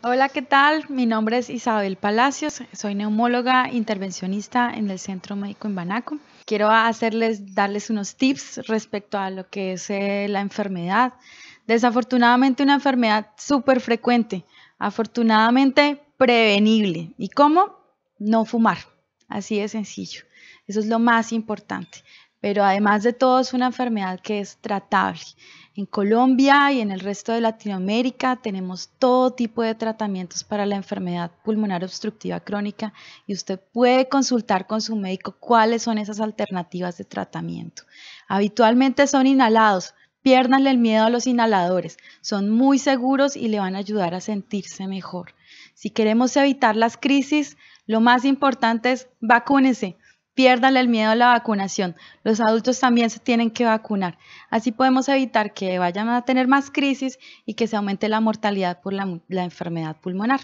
Hola, ¿qué tal? Mi nombre es Isabel Palacios, soy neumóloga intervencionista en el Centro Médico en Banaco. Quiero hacerles, darles unos tips respecto a lo que es eh, la enfermedad. Desafortunadamente una enfermedad súper frecuente, afortunadamente prevenible. ¿Y cómo? No fumar. Así de sencillo. Eso es lo más importante pero además de todo es una enfermedad que es tratable. En Colombia y en el resto de Latinoamérica tenemos todo tipo de tratamientos para la enfermedad pulmonar obstructiva crónica y usted puede consultar con su médico cuáles son esas alternativas de tratamiento. Habitualmente son inhalados, piérdanle el miedo a los inhaladores, son muy seguros y le van a ayudar a sentirse mejor. Si queremos evitar las crisis, lo más importante es vacúnense. Pierdanle el miedo a la vacunación. Los adultos también se tienen que vacunar. Así podemos evitar que vayan a tener más crisis y que se aumente la mortalidad por la enfermedad pulmonar.